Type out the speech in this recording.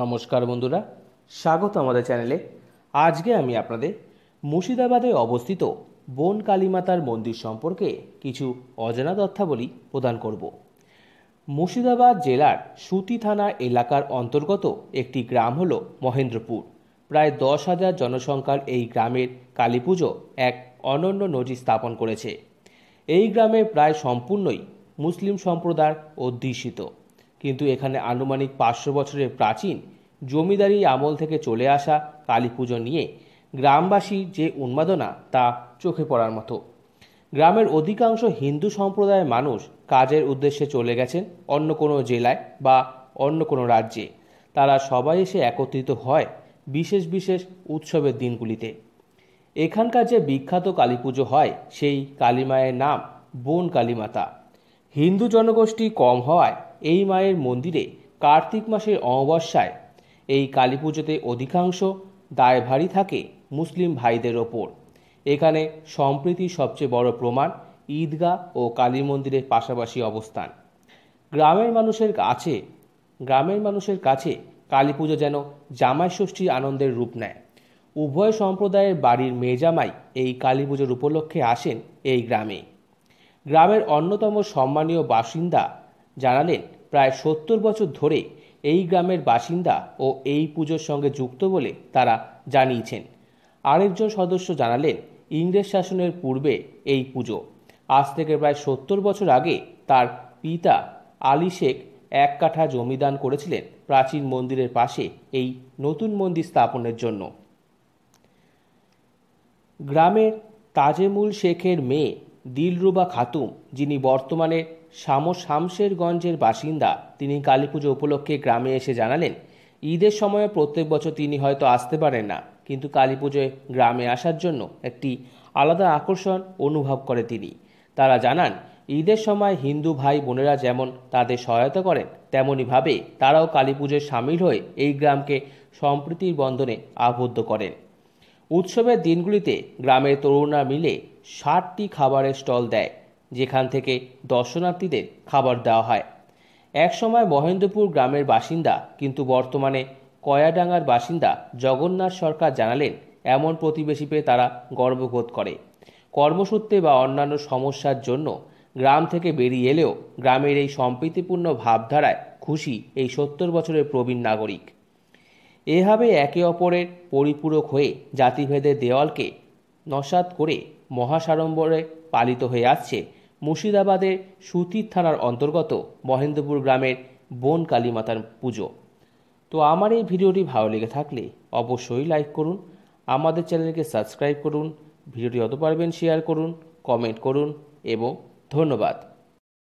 নমস্কার বন্ধুরা স্বাগত আমাদের চ্যানেলে আজকে আমি আপনাদের মুর্শিদাবাদে অবস্থিত বন কালীমাতার মন্দির সম্পর্কে কিছু অজানা তথ্যাবলী প্রদান করব মুর্শিদাবাদ জেলার সুতি থানা এলাকার অন্তর্গত একটি গ্রাম হল মহেন্দ্রপুর প্রায় দশ হাজার জনসংখ্যার এই গ্রামের কালী পুজো এক অনন্য নজির স্থাপন করেছে এই গ্রামে প্রায় সম্পূর্ণই মুসলিম সম্প্রদায় অধ্যুষিত কিন্তু এখানে আনুমানিক পাঁচশো বছরের প্রাচীন জমিদারি আমল থেকে চলে আসা কালী পুজো নিয়ে গ্রামবাসী যে উন্মাদনা তা চোখে পড়ার মতো গ্রামের অধিকাংশ হিন্দু সম্প্রদায়ের মানুষ কাজের উদ্দেশ্যে চলে গেছেন অন্য কোনো জেলায় বা অন্য কোনো রাজ্যে তারা সবাই এসে একত্রিত হয় বিশেষ বিশেষ উৎসবের দিনগুলিতে এখানকার যে বিখ্যাত কালী পুজো হয় সেই কালীমায়ের নাম বোন কালীমাতা হিন্দু জনগোষ্ঠী কম হওয়ায় এই মায়ের মন্দিরে কার্তিক মাসের অমাবস্যায় এই কালী পুজোতে অধিকাংশ দায়ভারী থাকে মুসলিম ভাইদের ওপর এখানে সম্প্রীতি সবচেয়ে বড় প্রমাণ ঈদগা ও কালী মন্দিরের পাশাপাশি অবস্থান গ্রামের মানুষের কাছে গ্রামের মানুষের কাছে কালী পুজো যেন জামাই ষষ্ঠীর আনন্দের রূপ নেয় উভয় সম্প্রদায়ের বাড়ির মেজামাই এই কালী পুজোর উপলক্ষে আসেন এই গ্রামে গ্রামের অন্যতম সম্মানীয় বাসিন্দা জানালেন প্রায় সত্তর বছর ধরে এই গ্রামের বাসিন্দা ও এই পুজোর সঙ্গে যুক্ত বলে তারা জানিয়েছেন আরেকজন সদস্য জানালেন ইংরেজ শাসনের পূর্বে এই পুজো আজ থেকে প্রায় সত্তর বছর আগে তার পিতা আলী শেখ এক কাঠা জমিদান করেছিলেন প্রাচীন মন্দিরের পাশে এই নতুন মন্দির স্থাপনের জন্য গ্রামের তাজেমুল শেখের মেয়ে দিলরুবা খাতুম যিনি বর্তমানে শাম শামশেরগঞ্জের বাসিন্দা তিনি কালী পুজো উপলক্ষে গ্রামে এসে জানালেন ঈদের সময় প্রত্যেক বছর তিনি হয়তো আসতে পারেন না কিন্তু কালী পুজোয় গ্রামে আসার জন্য একটি আলাদা আকর্ষণ অনুভব করে তিনি তারা জানান ঈদের সময় হিন্দু ভাই বোনেরা যেমন তাদের সহায়তা করেন তেমনইভাবে তারাও কালী পুজোয় সামিল হয়ে এই গ্রামকে সম্প্রীতির বন্ধনে আবদ্ধ করেন উৎসবের দিনগুলিতে গ্রামের তরুণরা মিলে ষাটটি খাবারের স্টল দেয় যেখান থেকে দর্শনার্থীদের খাবার দেওয়া হয় একসময় মহেন্দ্রপুর গ্রামের বাসিন্দা কিন্তু বর্তমানে কয়াডাঙ্গার বাসিন্দা জগন্নাথ সরকার জানালেন এমন প্রতিবেশী পেয়ে তারা গর্ববোধ করে কর্মসূত্রে বা অন্যান্য সমস্যার জন্য গ্রাম থেকে বেরিয়ে এলেও গ্রামের এই সম্প্রীতিপূর্ণ ভাবধারায় খুশি এই সত্তর বছরের প্রবীণ নাগরিক এভাবে একে অপরের পরিপূরক হয়ে জাতিভেদের দেওয়ালকে নসাত করে মহাসাড়ম্বরে পালিত হয়ে আসছে মুর্শিদাবাদে সুতির থানার অন্তর্গত মহেন্দ্রপুর গ্রামের বোন কালীমাতার পুজো তো আমার এই ভিডিওটি ভালো লেগে থাকলে অবশ্যই লাইক করুন আমাদের চ্যানেলকে সাবস্ক্রাইব করুন ভিডিওটি অত পারবেন শেয়ার করুন কমেন্ট করুন এবং ধন্যবাদ